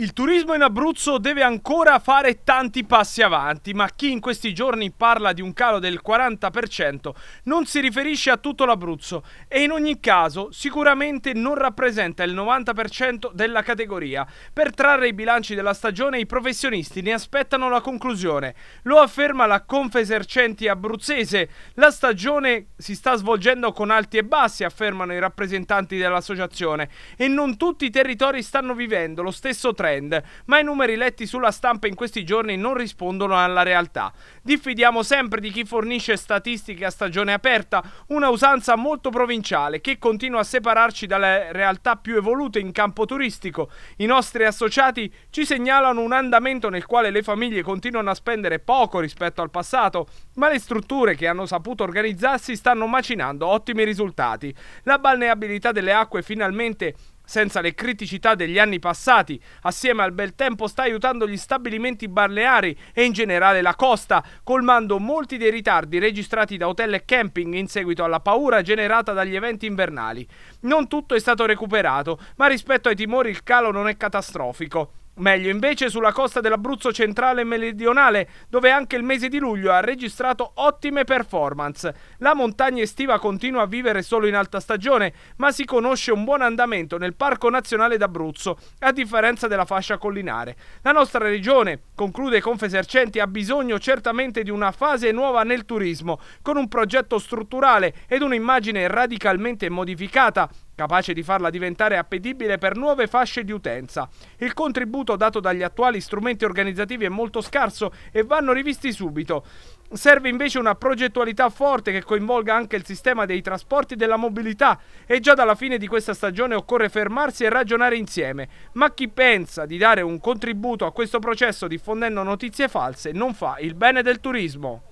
Il turismo in Abruzzo deve ancora fare tanti passi avanti, ma chi in questi giorni parla di un calo del 40% non si riferisce a tutto l'Abruzzo e in ogni caso sicuramente non rappresenta il 90% della categoria. Per trarre i bilanci della stagione i professionisti ne aspettano la conclusione. Lo afferma la Confesercenti abruzzese. La stagione si sta svolgendo con alti e bassi, affermano i rappresentanti dell'associazione, e non tutti i territori stanno vivendo lo stesso trend trend, ma i numeri letti sulla stampa in questi giorni non rispondono alla realtà. Diffidiamo sempre di chi fornisce statistiche a stagione aperta, una usanza molto provinciale che continua a separarci dalle realtà più evolute in campo turistico. I nostri associati ci segnalano un andamento nel quale le famiglie continuano a spendere poco rispetto al passato, ma le strutture che hanno saputo organizzarsi stanno macinando ottimi risultati. La balneabilità delle acque finalmente senza le criticità degli anni passati, assieme al bel tempo sta aiutando gli stabilimenti balneari e in generale la costa, colmando molti dei ritardi registrati da hotel e camping in seguito alla paura generata dagli eventi invernali. Non tutto è stato recuperato, ma rispetto ai timori il calo non è catastrofico meglio invece sulla costa dell'Abruzzo centrale e meridionale, dove anche il mese di luglio ha registrato ottime performance. La montagna estiva continua a vivere solo in alta stagione, ma si conosce un buon andamento nel Parco Nazionale d'Abruzzo, a differenza della fascia collinare. La nostra regione, conclude Confesercenti, ha bisogno certamente di una fase nuova nel turismo, con un progetto strutturale ed un'immagine radicalmente modificata capace di farla diventare appetibile per nuove fasce di utenza. Il contributo dato dagli attuali strumenti organizzativi è molto scarso e vanno rivisti subito. Serve invece una progettualità forte che coinvolga anche il sistema dei trasporti e della mobilità e già dalla fine di questa stagione occorre fermarsi e ragionare insieme. Ma chi pensa di dare un contributo a questo processo diffondendo notizie false non fa il bene del turismo.